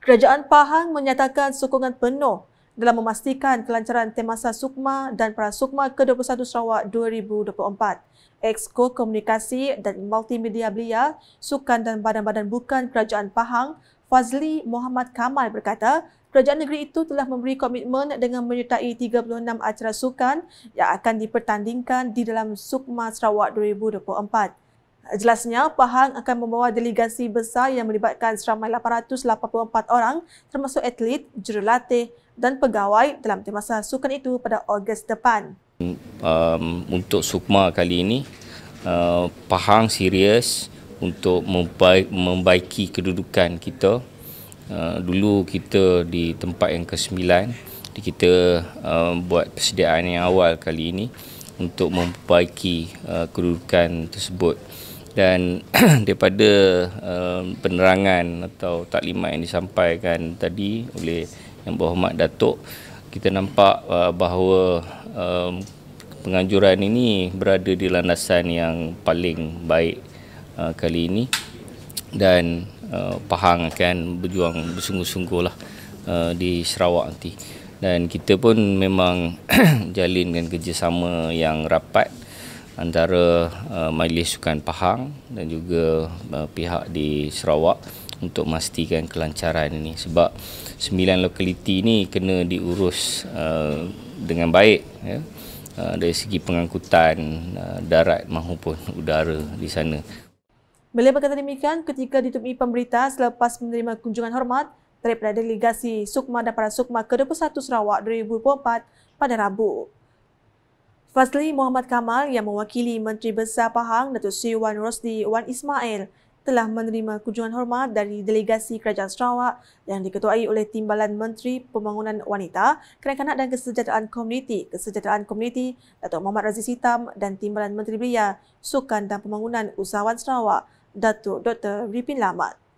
Kerajaan Pahang menyatakan sokongan penuh dalam memastikan kelancaran Temasa Sukma dan Prasukma ke-21 Sarawak 2024. Exco Komunikasi dan Multimedia Belia, Sukan dan Badan-Badan Bukan Kerajaan Pahang, Fazli Muhammad Kamal berkata, kerajaan negeri itu telah memberi komitmen dengan menyertai 36 acara sukan yang akan dipertandingkan di dalam Sukma Sarawak 2024. Jelasnya, Pahang akan membawa delegasi besar yang melibatkan seramai 884 orang termasuk atlet, jurulatih dan pegawai dalam temasa sukan itu pada Ogos depan. Um, untuk Sukma kali ini, uh, Pahang serius untuk membaik, membaiki kedudukan kita. Uh, dulu kita di tempat yang ke-9, kita uh, buat persediaan yang awal kali ini untuk membaiki uh, kedudukan tersebut dan daripada uh, penerangan atau taklimat yang disampaikan tadi oleh Yang Berhormat Datuk kita nampak uh, bahawa um, penganjuran ini berada di landasan yang paling baik uh, kali ini dan uh, Pahang akan berjuang bersungguh-sungguh uh, di Sarawak nanti dan kita pun memang jalinkan kerjasama yang rapat antara uh, Majlis Sukan Pahang dan juga uh, pihak di Sarawak untuk memastikan kelancaran ini sebab sembilan lokaliti ini kena diurus uh, dengan baik ya uh, dari segi pengangkutan uh, darat maupun udara di sana. Beliau berkata demikian ketika ditemui pemberita selepas menerima kunjungan hormat daripada delegasi Sukma dan para Sukma ke-21 Sarawak 2004 pada Rabu. Fazli Muhammad Kamal yang mewakili Menteri Besar Pahang Datuk Seri Wan Rosli Wan Ismail telah menerima kunjungan hormat dari delegasi Kerajaan Sarawak yang diketuai oleh Timbalan Menteri Pembangunan Wanita, Kanak-kanak dan Kesejahteraan Komuniti, Kesejahteraan Komuniti Datuk Muhammad Razif Sitam dan Timbalan Menteri Belia Sukan dan Pembangunan Usahawan Sarawak Datuk Dr. Ripin Lamat.